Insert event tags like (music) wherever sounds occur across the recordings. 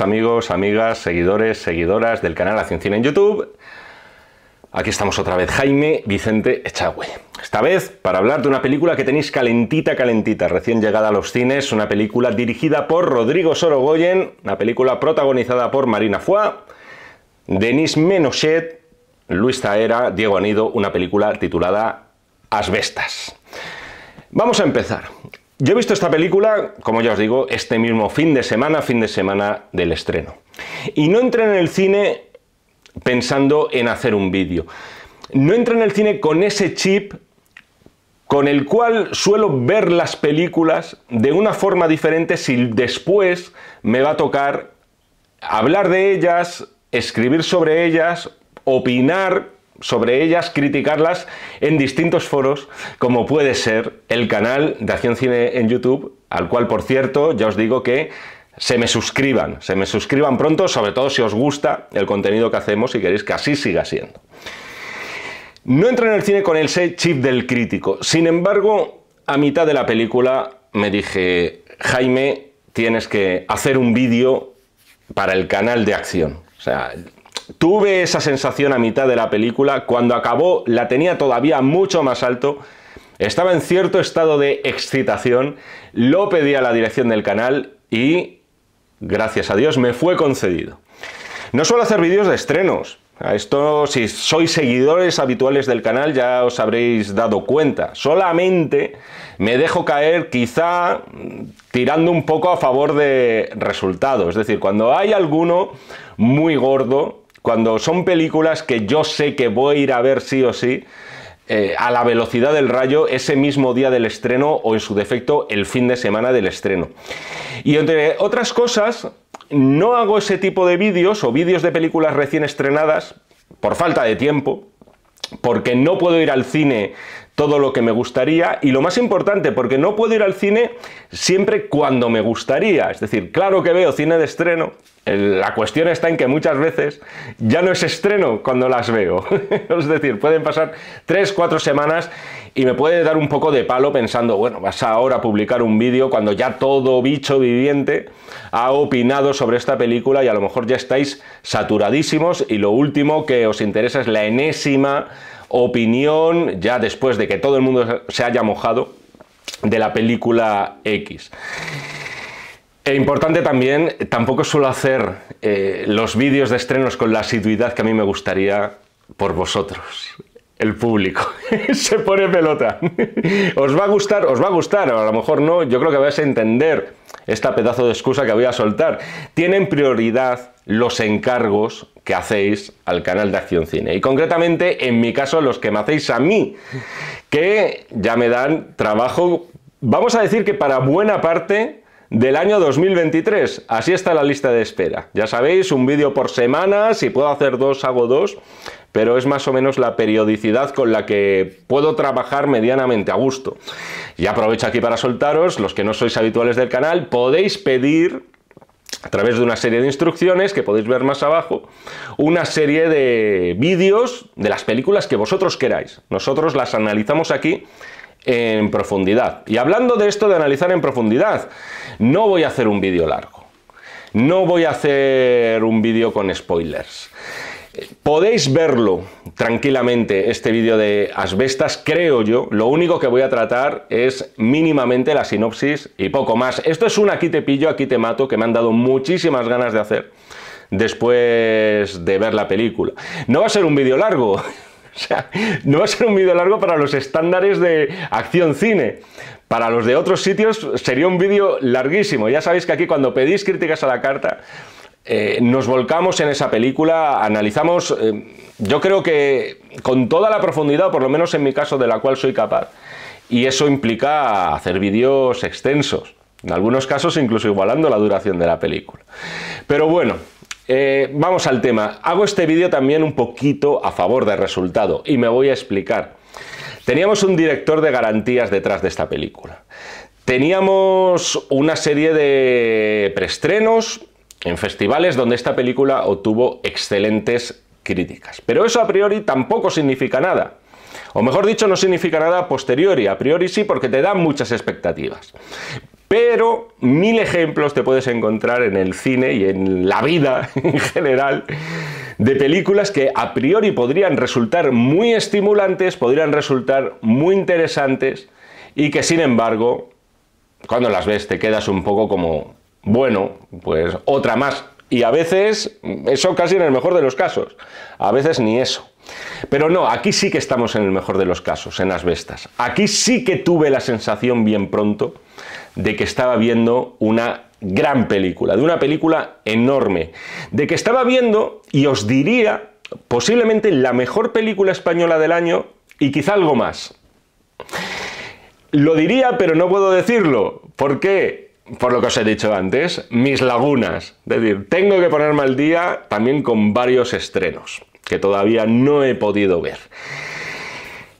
amigos, amigas, seguidores, seguidoras del canal Cine en YouTube. Aquí estamos otra vez, Jaime Vicente Echagüe. Esta vez para hablar de una película que tenéis calentita, calentita, recién llegada a los cines, una película dirigida por Rodrigo Sorogoyen, una película protagonizada por Marina Foix, Denis Menochet, Luis Taera, Diego Anido, una película titulada Asbestas. Vamos a empezar. Yo he visto esta película, como ya os digo, este mismo fin de semana, fin de semana del estreno. Y no entré en el cine pensando en hacer un vídeo. No entré en el cine con ese chip con el cual suelo ver las películas de una forma diferente si después me va a tocar hablar de ellas, escribir sobre ellas, opinar sobre ellas, criticarlas en distintos foros, como puede ser el canal de Acción Cine en YouTube, al cual, por cierto, ya os digo que se me suscriban, se me suscriban pronto, sobre todo si os gusta el contenido que hacemos y queréis que así siga siendo. No entro en el cine con el chip del crítico, sin embargo, a mitad de la película me dije, Jaime, tienes que hacer un vídeo para el canal de acción. O sea, Tuve esa sensación a mitad de la película, cuando acabó la tenía todavía mucho más alto, estaba en cierto estado de excitación, lo pedí a la dirección del canal y, gracias a Dios, me fue concedido. No suelo hacer vídeos de estrenos, a esto, si sois seguidores habituales del canal, ya os habréis dado cuenta. Solamente me dejo caer quizá tirando un poco a favor de resultados. Es decir, cuando hay alguno muy gordo, cuando son películas que yo sé que voy a ir a ver sí o sí, eh, a la velocidad del rayo ese mismo día del estreno o en su defecto el fin de semana del estreno. Y entre otras cosas, no hago ese tipo de vídeos o vídeos de películas recién estrenadas por falta de tiempo, porque no puedo ir al cine todo lo que me gustaría y lo más importante, porque no puedo ir al cine siempre cuando me gustaría. Es decir, claro que veo cine de estreno, la cuestión está en que muchas veces ya no es estreno cuando las veo. (laughs) es decir, pueden pasar 3, 4 semanas y me puede dar un poco de palo pensando, bueno, vas ahora a publicar un vídeo cuando ya todo bicho viviente ha opinado sobre esta película y a lo mejor ya estáis saturadísimos y lo último que os interesa es la enésima opinión, ya después de que todo el mundo se haya mojado, de la película X. E importante también, tampoco suelo hacer eh, los vídeos de estrenos con la asiduidad que a mí me gustaría por vosotros, el público. (laughs) se pone pelota. os va a gustar, os va a gustar, a lo mejor no, yo creo que vais a entender esta pedazo de excusa que voy a soltar. Tienen prioridad los encargos que hacéis al canal de Acción Cine. Y concretamente, en mi caso, los que me hacéis a mí, que ya me dan trabajo, vamos a decir que para buena parte del año 2023. Así está la lista de espera. Ya sabéis, un vídeo por semana, si puedo hacer dos, hago dos, pero es más o menos la periodicidad con la que puedo trabajar medianamente a gusto. Y aprovecho aquí para soltaros, los que no sois habituales del canal, podéis pedir a través de una serie de instrucciones que podéis ver más abajo, una serie de vídeos de las películas que vosotros queráis. Nosotros las analizamos aquí en profundidad. Y hablando de esto de analizar en profundidad, no voy a hacer un vídeo largo. No voy a hacer un vídeo con spoilers. Podéis verlo tranquilamente, este vídeo de asbestas, creo yo. Lo único que voy a tratar es mínimamente la sinopsis y poco más. Esto es un aquí te pillo, aquí te mato, que me han dado muchísimas ganas de hacer después de ver la película. No va a ser un vídeo largo, (laughs) o sea, no va a ser un vídeo largo para los estándares de acción cine. Para los de otros sitios sería un vídeo larguísimo. Ya sabéis que aquí cuando pedís críticas a la carta, eh, nos volcamos en esa película, analizamos, eh, yo creo que con toda la profundidad, por lo menos en mi caso, de la cual soy capaz. Y eso implica hacer vídeos extensos, en algunos casos incluso igualando la duración de la película. Pero bueno, eh, vamos al tema. Hago este vídeo también un poquito a favor del resultado y me voy a explicar. Teníamos un director de garantías detrás de esta película. Teníamos una serie de preestrenos, en festivales donde esta película obtuvo excelentes críticas. Pero eso a priori tampoco significa nada. O mejor dicho, no significa nada a posteriori, a priori sí, porque te dan muchas expectativas. Pero mil ejemplos te puedes encontrar en el cine y en la vida (laughs) en general de películas que a priori podrían resultar muy estimulantes, podrían resultar muy interesantes y que sin embargo, cuando las ves te quedas un poco como bueno, pues otra más. Y a veces, mm, eso casi en el mejor de los casos. A veces ni eso. Pero no, aquí sí que estamos en el mejor de los casos, en las bestas. Aquí sí que tuve la sensación bien pronto de que estaba viendo una gran película, de una película enorme, de que estaba viendo, y os diría, posiblemente la mejor película española del año y quizá algo más. Lo diría, pero no puedo decirlo. ¿Por qué? por lo que os he dicho antes, mis lagunas. Es decir, tengo que ponerme al día también con varios estrenos que todavía no he podido ver.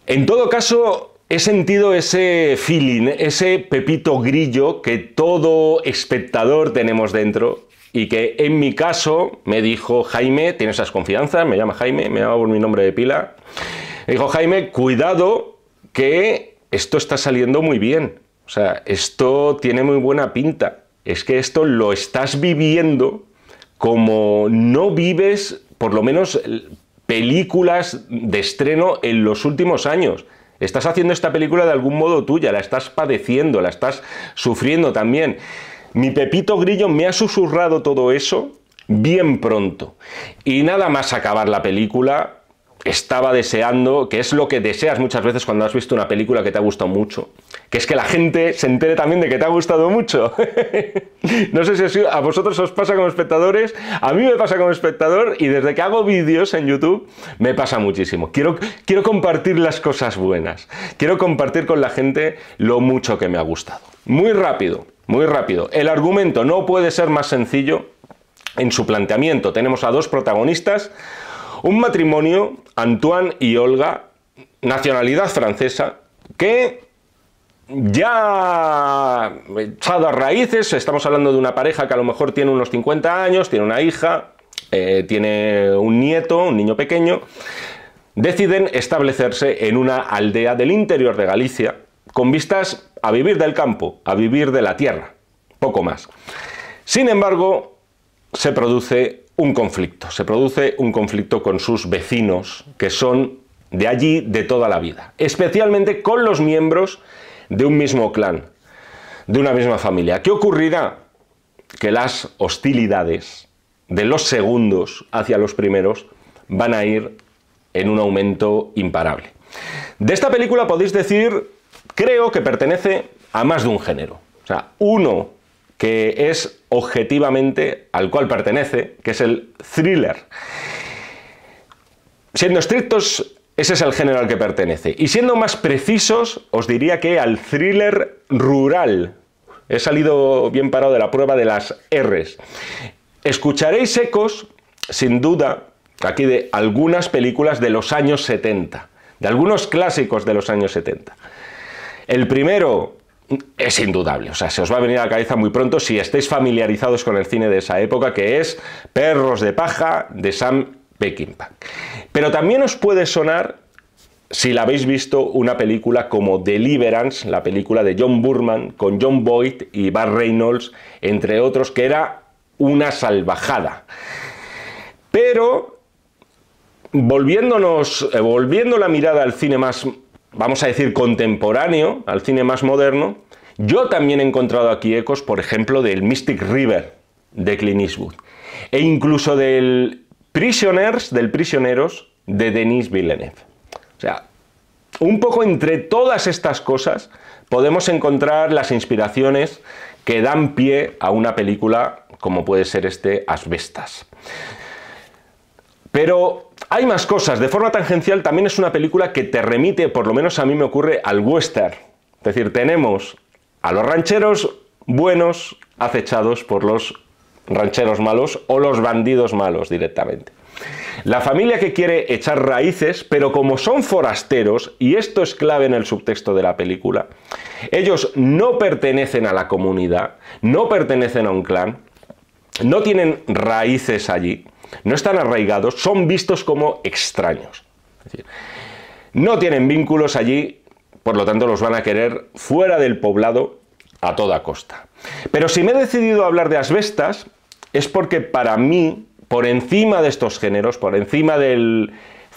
En todo caso, he sentido ese feeling, ese pepito grillo que todo espectador tenemos dentro y que en mi caso me dijo Jaime, tiene esas confianzas, me llama Jaime, me llama por mi nombre de pila, me dijo Jaime, cuidado que esto está saliendo muy bien. O sea, esto tiene muy buena pinta. Es que esto lo estás viviendo como no vives, por lo menos, películas de estreno en los últimos años. Estás haciendo esta película de algún modo tuya, la estás padeciendo, la estás sufriendo también. Mi Pepito Grillo me ha susurrado todo eso bien pronto. Y nada más acabar la película, estaba deseando, que es lo que deseas muchas veces cuando has visto una película que te ha gustado mucho, que es que la gente se entere también de que te ha gustado mucho. (laughs) no sé si a vosotros os pasa como espectadores, a mí me pasa como espectador y desde que hago vídeos en YouTube me pasa muchísimo. Quiero, quiero compartir las cosas buenas, quiero compartir con la gente lo mucho que me ha gustado. Muy rápido, muy rápido. El argumento no puede ser más sencillo en su planteamiento. Tenemos a dos protagonistas un matrimonio, Antoine y Olga, nacionalidad francesa, que ya echado a raíces, estamos hablando de una pareja que a lo mejor tiene unos 50 años, tiene una hija, eh, tiene un nieto, un niño pequeño, deciden establecerse en una aldea del interior de Galicia, con vistas a vivir del campo, a vivir de la tierra, poco más. Sin embargo, se produce un conflicto, se produce un conflicto con sus vecinos, que son de allí de toda la vida, especialmente con los miembros de un mismo clan, de una misma familia. ¿Qué ocurrirá? Que las hostilidades de los segundos hacia los primeros van a ir en un aumento imparable. De esta película podéis decir, creo que pertenece a más de un género. O sea, uno que es objetivamente al cual pertenece, que es el thriller. Siendo estrictos, ese es el género al que pertenece. Y siendo más precisos, os diría que al thriller rural. He salido bien parado de la prueba de las Rs. Escucharéis ecos, sin duda, aquí de algunas películas de los años 70, de algunos clásicos de los años 70. El primero es indudable. O sea, se os va a venir a la cabeza muy pronto si estáis familiarizados con el cine de esa época, que es Perros de paja de Sam Peckinpah. Pero también os puede sonar si la habéis visto una película como Deliverance, la película de John Burman con John Boyd y Bar Reynolds, entre otros, que era una salvajada. Pero volviéndonos, eh, volviendo la mirada al cine más vamos a decir, contemporáneo, al cine más moderno, yo también he encontrado aquí ecos, por ejemplo, del Mystic River de Clint Eastwood, e incluso del Prisoners, del Prisioneros, de Denis Villeneuve. O sea, un poco entre todas estas cosas podemos encontrar las inspiraciones que dan pie a una película como puede ser este Asbestas. Pero hay más cosas. De forma tangencial también es una película que te remite, por lo menos a mí me ocurre, al western. Es decir, tenemos a los rancheros buenos acechados por los rancheros malos o los bandidos malos directamente. La familia que quiere echar raíces, pero como son forasteros, y esto es clave en el subtexto de la película, ellos no pertenecen a la comunidad, no pertenecen a un clan, no tienen raíces allí, no están arraigados, son vistos como extraños. no tienen vínculos allí, por lo tanto los van a querer fuera del poblado a toda costa. Pero si me he decidido hablar de asbestas, es porque para mí, por encima de estos géneros, por encima del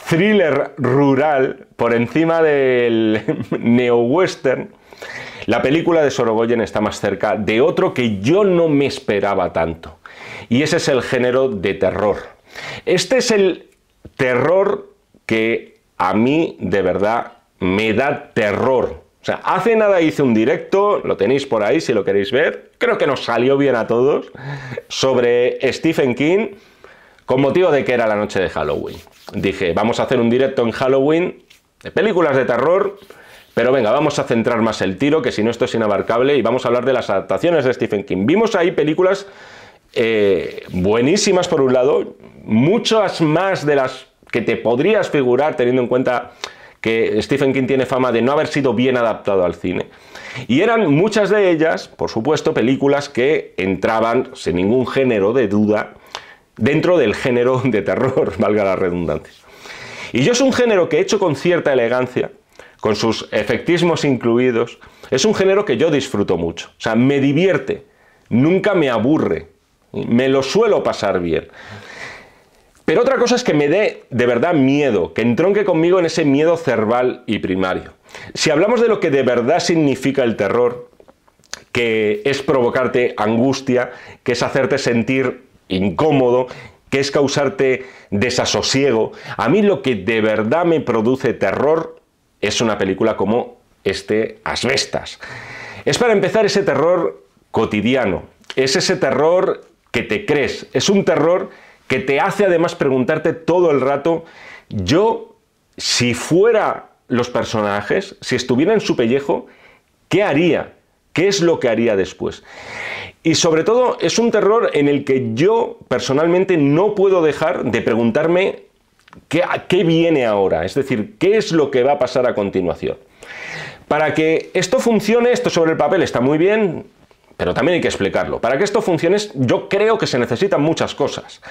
thriller rural, por encima del (laughs) neo-western, la película de Sorogoyen está más cerca de otro que yo no me esperaba tanto y ese es el género de terror. Este es el terror que a mí de verdad me da terror. O sea, hace nada hice un directo, lo tenéis por ahí si lo queréis ver, creo que nos salió bien a todos, sobre Stephen King con motivo de que era la noche de Halloween. Dije, vamos a hacer un directo en Halloween de películas de terror, pero venga, vamos a centrar más el tiro, que si no esto es inabarcable, y vamos a hablar de las adaptaciones de Stephen King. Vimos ahí películas eh, buenísimas por un lado, muchas más de las que te podrías figurar teniendo en cuenta que Stephen King tiene fama de no haber sido bien adaptado al cine. Y eran muchas de ellas, por supuesto, películas que entraban sin ningún género de duda dentro del género de terror, (laughs) valga la redundancia. Y yo es un género que he hecho con cierta elegancia, con sus efectismos incluidos, es un género que yo disfruto mucho, o sea, me divierte, nunca me aburre, me lo suelo pasar bien. Pero otra cosa es que me dé de verdad miedo, que entronque conmigo en ese miedo cerval y primario. Si hablamos de lo que de verdad significa el terror, que es provocarte angustia, que es hacerte sentir incómodo, que es causarte desasosiego, a mí lo que de verdad me produce terror es una película como este Asbestas. Es para empezar ese terror cotidiano, es ese terror que te crees. Es un terror que te hace además preguntarte todo el rato, yo, si fuera los personajes, si estuviera en su pellejo, ¿qué haría? ¿Qué es lo que haría después? Y sobre todo es un terror en el que yo personalmente no puedo dejar de preguntarme qué, qué viene ahora, es decir, qué es lo que va a pasar a continuación. Para que esto funcione, esto sobre el papel está muy bien, pero también hay que explicarlo. Para que esto funcione, yo creo que se necesitan muchas cosas.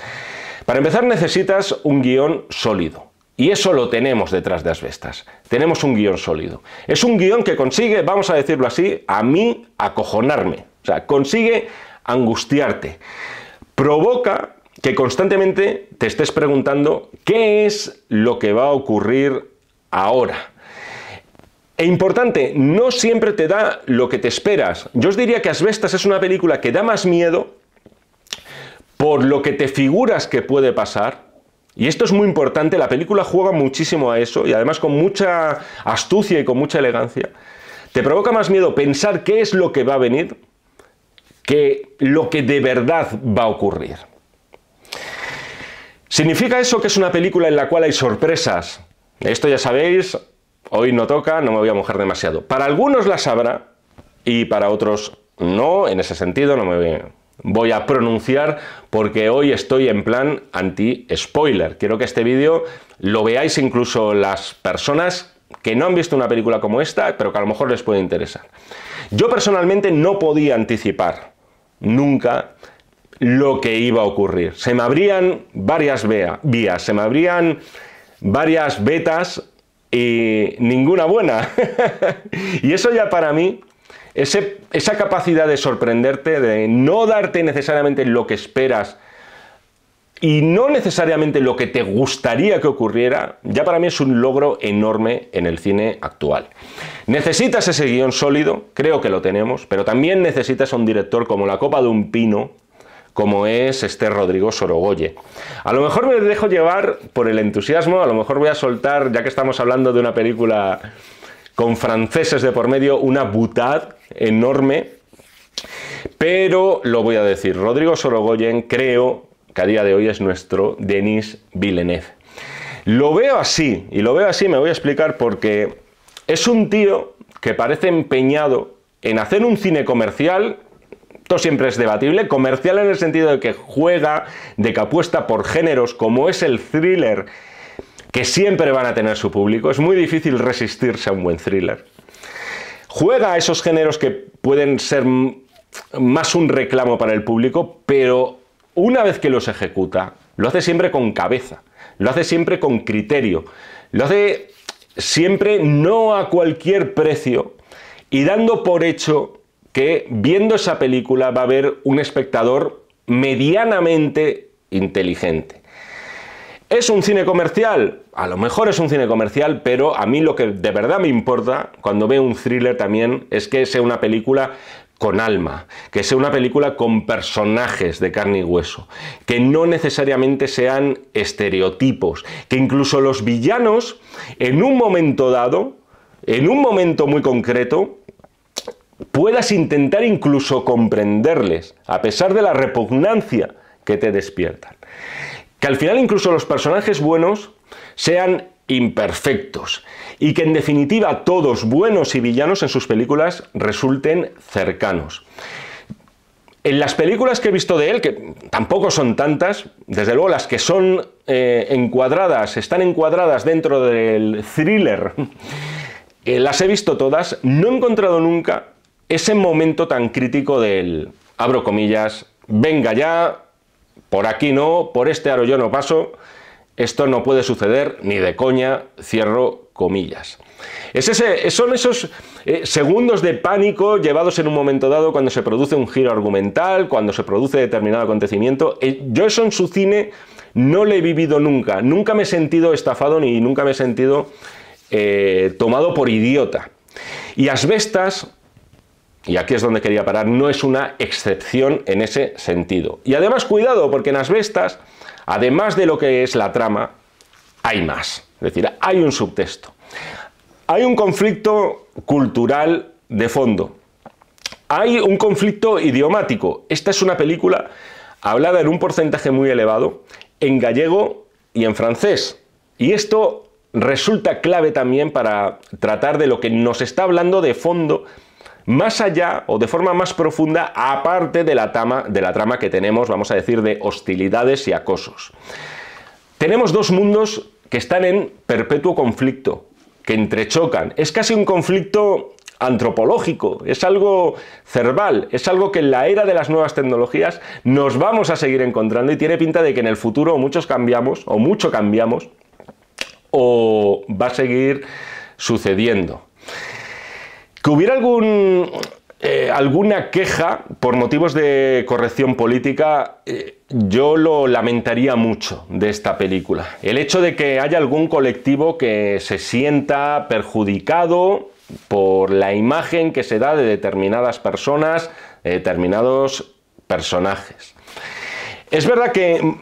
Para empezar, necesitas un guión sólido. Y eso lo tenemos detrás de Asbestas. Tenemos un guión sólido. Es un guión que consigue, vamos a decirlo así, a mí acojonarme. O sea, consigue angustiarte. Provoca que constantemente te estés preguntando qué es lo que va a ocurrir ahora. E importante, no siempre te da lo que te esperas. Yo os diría que Asbestas es una película que da más miedo por lo que te figuras que puede pasar, y esto es muy importante, la película juega muchísimo a eso y además con mucha astucia y con mucha elegancia. Te provoca más miedo pensar qué es lo que va a venir que lo que de verdad va a ocurrir. ¿Significa eso que es una película en la cual hay sorpresas? Esto ya sabéis, hoy no toca, no me voy a mojar demasiado. Para algunos la sabrá y para otros no, en ese sentido no me voy a voy a pronunciar porque hoy estoy en plan anti-spoiler. Quiero que este vídeo lo veáis incluso las personas que no han visto una película como esta, pero que a lo mejor les puede interesar. Yo personalmente no podía anticipar nunca lo que iba a ocurrir. Se me abrían varias vías, se me abrían varias vetas y ninguna buena. (laughs) y eso ya para mí, esa capacidad de sorprenderte, de no darte necesariamente lo que esperas y no necesariamente lo que te gustaría que ocurriera, ya para mí es un logro enorme en el cine actual. Necesitas ese guión sólido, creo que lo tenemos, pero también necesitas a un director como la copa de un pino, como es este Rodrigo Sorogoye. A lo mejor me dejo llevar por el entusiasmo, a lo mejor voy a soltar, ya que estamos hablando de una película con franceses de por medio, una butad enorme, pero lo voy a decir, Rodrigo Sorogoyen creo que a día de hoy es nuestro Denis Villeneuve. Lo veo así, y lo veo así, me voy a explicar porque es un tío que parece empeñado en hacer un cine comercial esto siempre es debatible, comercial en el sentido de que juega, de que apuesta por géneros como es el thriller, que siempre van a tener su público. Es muy difícil resistirse a un buen thriller. Juega a esos géneros que pueden ser más un reclamo para el público, pero una vez que los ejecuta, lo hace siempre con cabeza, lo hace siempre con criterio, lo hace siempre no a cualquier precio y dando por hecho que viendo esa película va a haber un espectador medianamente inteligente. ¿Es un cine comercial? A lo mejor es un cine comercial, pero a mí lo que de verdad me importa cuando veo un thriller también es que sea una película con alma, que sea una película con personajes de carne y hueso, que no necesariamente sean estereotipos, que incluso los villanos, en un momento dado, en un momento muy concreto, puedas intentar incluso comprenderles, a pesar de la repugnancia que te despiertan. Que al final incluso los personajes buenos sean imperfectos y que en definitiva todos buenos y villanos en sus películas resulten cercanos. En las películas que he visto de él, que tampoco son tantas, desde luego las que son eh, encuadradas, están encuadradas dentro del thriller, eh, las he visto todas, no he encontrado nunca ese momento tan crítico del, abro comillas, venga ya, por aquí no, por este aro yo no paso, esto no puede suceder ni de coña, cierro comillas. ese, son esos eh, segundos de pánico llevados en un momento dado cuando se produce un giro argumental, cuando se produce determinado acontecimiento. Eh, yo eso en su cine no lo he vivido nunca, nunca me he sentido estafado ni nunca me he sentido eh, tomado por idiota. Y Asbestas y aquí es donde quería parar, no es una excepción en ese sentido. Y además, cuidado, porque en las bestas, además de lo que es la trama, hay más. Es decir, hay un subtexto. Hay un conflicto cultural de fondo. Hay un conflicto idiomático. Esta es una película hablada en un porcentaje muy elevado en gallego y en francés. Y esto resulta clave también para tratar de lo que nos está hablando de fondo más allá o de forma más profunda, aparte de la, trama que tenemos, vamos a decir, de hostilidades y acosos. Tenemos dos mundos que están en perpetuo conflicto, que entrechocan. Es casi un conflicto antropológico, es algo cerval, es algo que en la era de las nuevas tecnologías nos vamos a seguir encontrando y tiene pinta de que en el futuro muchos cambiamos, o mucho cambiamos, o va a seguir sucediendo. Que hubiera eh, alguna queja por motivos de corrección política, eh, yo lo lamentaría mucho de esta película. El hecho de que haya algún colectivo que se sienta perjudicado por la imagen que se da de determinadas personas, de determinados personajes. Es verdad que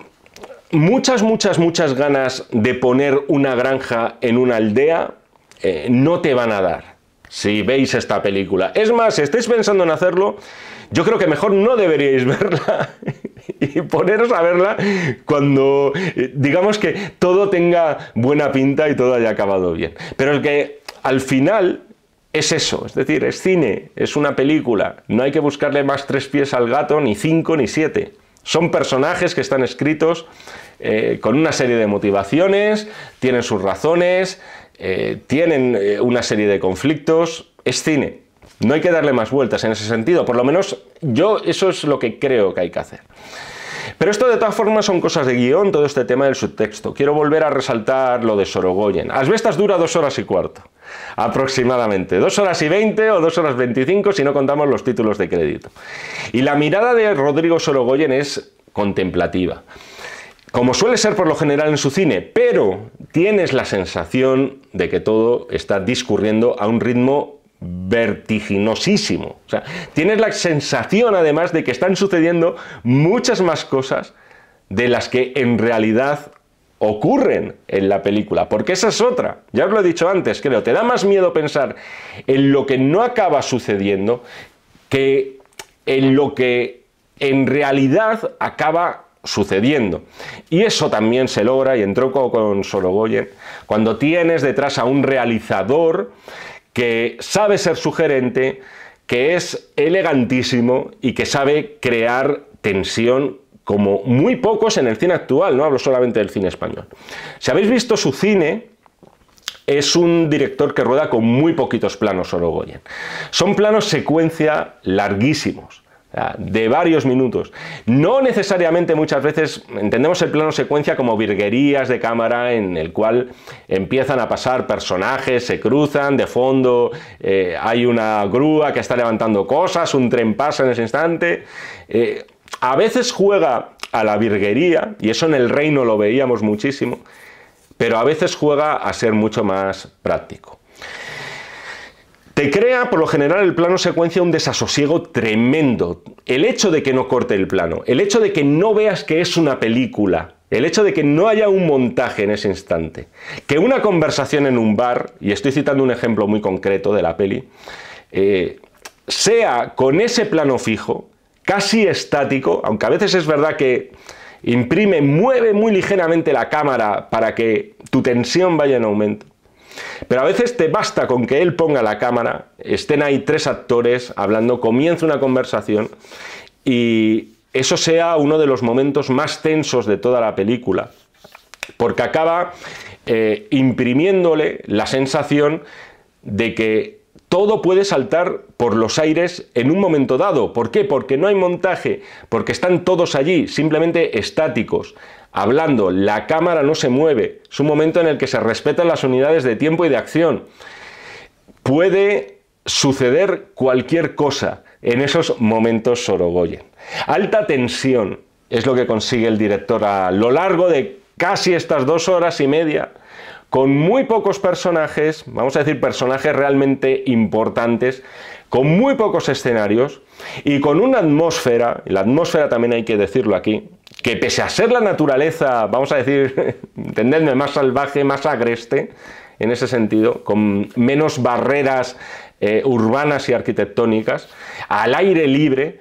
muchas, muchas, muchas ganas de poner una granja en una aldea eh, no te van a dar si veis esta película. Es más, si estáis pensando en hacerlo, yo creo que mejor no deberíais (laughs) verla y poneros a verla cuando, digamos que todo tenga buena pinta y todo haya acabado bien. Pero el que al final es eso, es decir, es cine, es una película, no hay que buscarle más tres pies al gato, ni cinco, ni siete. Son personajes que están escritos eh, con una serie de motivaciones, tienen sus razones, eh, tienen eh, una serie de conflictos, es cine. No hay que darle más vueltas en ese sentido, por lo menos yo eso es lo que creo que hay que hacer. Pero esto de todas formas son cosas de guión, todo este tema del subtexto. Quiero volver a resaltar lo de Sorogoyen. Asbestas dura dos horas y cuarto, aproximadamente. Dos horas y veinte o dos horas veinticinco si no contamos los títulos de crédito. Y la mirada de Rodrigo Sorogoyen es contemplativa como suele ser por lo general en su cine, pero tienes la sensación de que todo está discurriendo a un ritmo vertiginosísimo. O sea, tienes la sensación además de que están sucediendo muchas más cosas de las que en realidad ocurren en la película, porque esa es otra, ya os lo he dicho antes, creo, te da más miedo pensar en lo que no acaba sucediendo que en lo que en realidad acaba sucediendo. Y eso también se logra, y entró con Sorogoyen, cuando tienes detrás a un realizador que sabe ser sugerente, que es elegantísimo y que sabe crear tensión como muy pocos en el cine actual, no hablo solamente del cine español. Si habéis visto su cine, es un director que rueda con muy poquitos planos Sorogoyen. Son planos secuencia larguísimos de varios minutos. No necesariamente muchas veces entendemos el plano secuencia como virguerías de cámara en el cual empiezan a pasar personajes, se cruzan, de fondo eh, hay una grúa que está levantando cosas, un tren pasa en ese instante. Eh, a veces juega a la virguería, y eso en el reino lo veíamos muchísimo, pero a veces juega a ser mucho más práctico. Te crea por lo general el plano secuencia un desasosiego tremendo. El hecho de que no corte el plano, el hecho de que no veas que es una película, el hecho de que no haya un montaje en ese instante, que una conversación en un bar, y estoy citando un ejemplo muy concreto de la peli, eh, sea con ese plano fijo, casi estático, aunque a veces es verdad que imprime, mueve muy ligeramente la cámara para que tu tensión vaya en aumento. Pero a veces te basta con que él ponga la cámara, estén ahí tres actores hablando, comienza una conversación y eso sea uno de los momentos más tensos de toda la película, porque acaba eh, imprimiéndole la sensación de que todo puede saltar por los aires en un momento dado. ¿Por qué? Porque no hay montaje, porque están todos allí, simplemente estáticos, hablando, la cámara no se mueve. Es un momento en el que se respetan las unidades de tiempo y de acción. Puede suceder cualquier cosa en esos momentos Sorogoyen. Alta tensión es lo que consigue el director a lo largo de casi estas dos horas y media con muy pocos personajes, vamos a decir personajes realmente importantes, con muy pocos escenarios y con una atmósfera, la atmósfera también hay que decirlo aquí, que pese a ser la naturaleza, vamos a decir, (laughs) entendedme, más salvaje, más agreste, en ese sentido, con menos barreras eh, urbanas y arquitectónicas, al aire libre,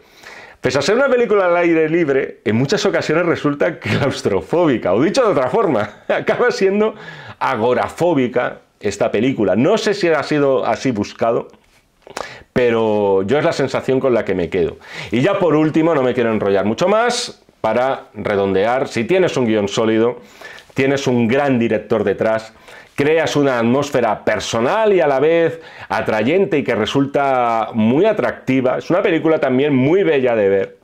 Pese a una película al aire libre, en muchas ocasiones resulta claustrofóbica, o dicho de otra forma, (laughs) acaba siendo agorafóbica esta película. No sé si ha sido así buscado, pero yo es la sensación con la que me quedo. Y ya por último, no me quiero enrollar mucho más, para redondear, si tienes un guión sólido, tienes un gran director detrás creas una atmósfera personal y a la vez atrayente y que resulta muy atractiva. Es una película también muy bella de ver.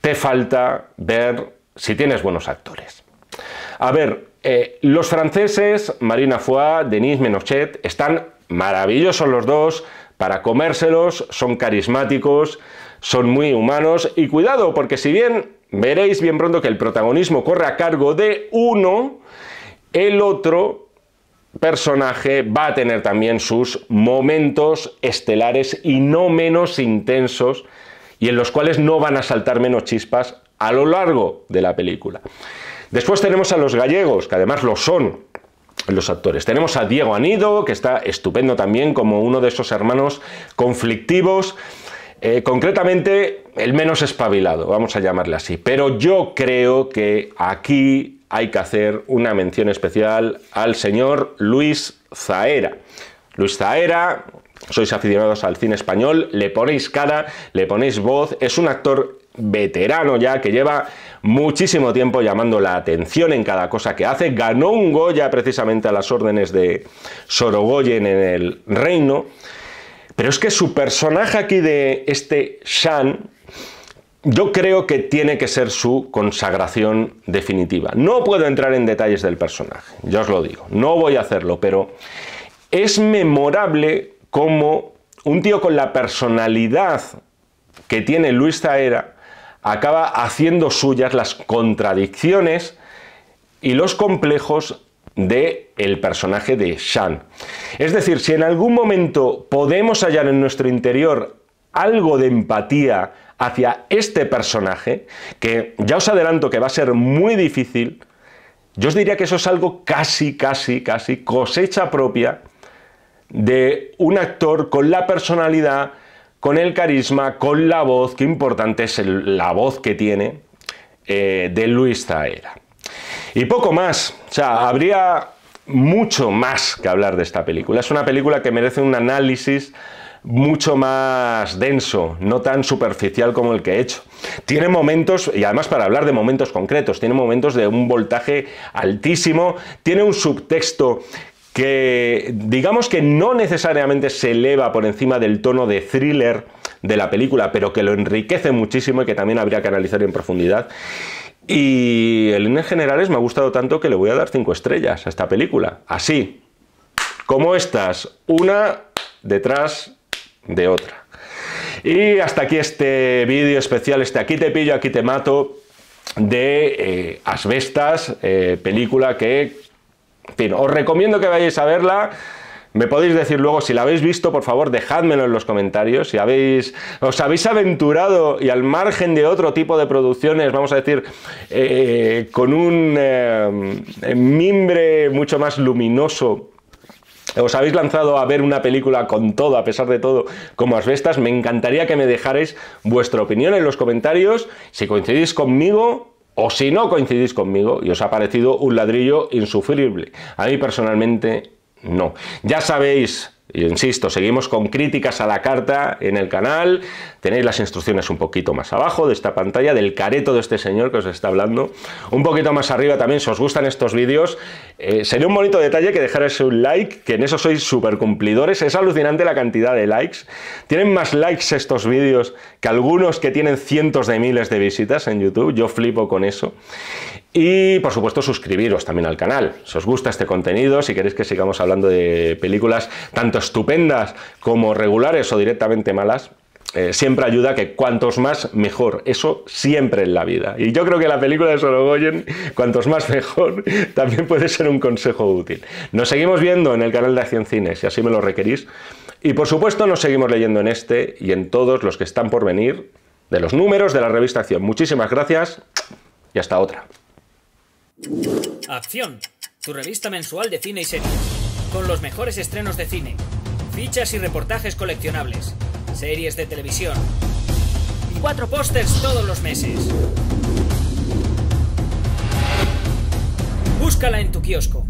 Te falta ver si tienes buenos actores. A ver, eh, los franceses, Marina Foix, Denise Menochet, están maravillosos los dos para comérselos, son carismáticos, son muy humanos y cuidado, porque si bien veréis bien pronto que el protagonismo corre a cargo de uno, el otro personaje va a tener también sus momentos estelares y no menos intensos y en los cuales no van a saltar menos chispas a lo largo de la película. Después tenemos a los gallegos, que además lo son los actores. Tenemos a Diego Anido, que está estupendo también como uno de esos hermanos conflictivos, eh, concretamente el menos espabilado, vamos a llamarle así. Pero yo creo que aquí hay que hacer una mención especial al señor Luis Zaera. Luis Zaera, sois aficionados al cine español, le ponéis cara, le ponéis voz, es un actor veterano ya que lleva muchísimo tiempo llamando la atención en cada cosa que hace, ganó un Goya precisamente a las órdenes de Sorogoyen en el reino, pero es que su personaje aquí de este Shan yo creo que tiene que ser su consagración definitiva. No puedo entrar en detalles del personaje, ya os lo digo, no voy a hacerlo, pero es memorable como un tío con la personalidad que tiene Luis Zaera acaba haciendo suyas las contradicciones y los complejos de personaje de Shan. Es decir, si en algún momento podemos hallar en nuestro interior algo de empatía hacia este personaje, que ya os adelanto que va a ser muy difícil, yo os diría que eso es algo casi, casi, casi cosecha propia de un actor con la personalidad, con el carisma, con la voz, qué importante es la voz que tiene eh, de Luis Zaera. Y poco más, o sea, habría mucho más que hablar de esta película. Es una película que merece un análisis mucho más denso, no tan superficial como el que he hecho. Tiene momentos, y además para hablar de momentos concretos, tiene momentos de un voltaje altísimo, tiene un subtexto que digamos que no necesariamente se eleva por encima del tono de thriller de la película, pero que lo enriquece muchísimo y que también habría que analizar en profundidad. Y en general generales me ha gustado tanto que le voy a dar cinco estrellas a esta película. Así, como estas, una detrás de otra. Y hasta aquí este vídeo especial, este aquí te pillo, aquí te mato, de eh, Asbestas, eh, película que, en fin, os recomiendo que vayáis a verla. Me podéis decir luego si la habéis visto, por favor, dejadmelo en los comentarios. Si habéis, os habéis aventurado y al margen de otro tipo de producciones, vamos a decir, eh, con un mimbre mucho más luminoso os habéis lanzado a ver una película con todo, a pesar de todo, como asbestas, me encantaría que me dejarais vuestra opinión en los comentarios, si coincidís conmigo o si no coincidís conmigo y os ha parecido un ladrillo insufrible. A mí personalmente no. Ya sabéis yo insisto, seguimos con críticas a la carta en el canal. Tenéis las instrucciones un poquito más abajo de esta pantalla, del careto de este señor que os está hablando. Un poquito más arriba también, si os gustan estos vídeos, eh, sería un bonito detalle que dejarais un like, que en eso sois súper cumplidores. Es alucinante la cantidad de likes. Tienen más likes estos vídeos que algunos que tienen cientos de miles de visitas en YouTube. Yo flipo con eso. Y por supuesto suscribiros también al canal. Si os gusta este contenido, si queréis que sigamos hablando de películas tanto estupendas como regulares o directamente malas, eh, siempre ayuda que cuantos más mejor. Eso siempre en la vida. Y yo creo que la película de Sorogoyen, cuantos más mejor, (laughs) también puede ser un consejo útil. Nos seguimos viendo en el canal de Acción Cine, si así me lo requerís. Y por supuesto nos seguimos leyendo en este y en todos los que están por venir de los números de la revista Acción. Muchísimas gracias y hasta otra. Acción, tu revista mensual de cine y series con los mejores estrenos de cine, fichas y reportajes coleccionables, series de televisión y cuatro pósters todos los meses. Búscala en tu kiosco.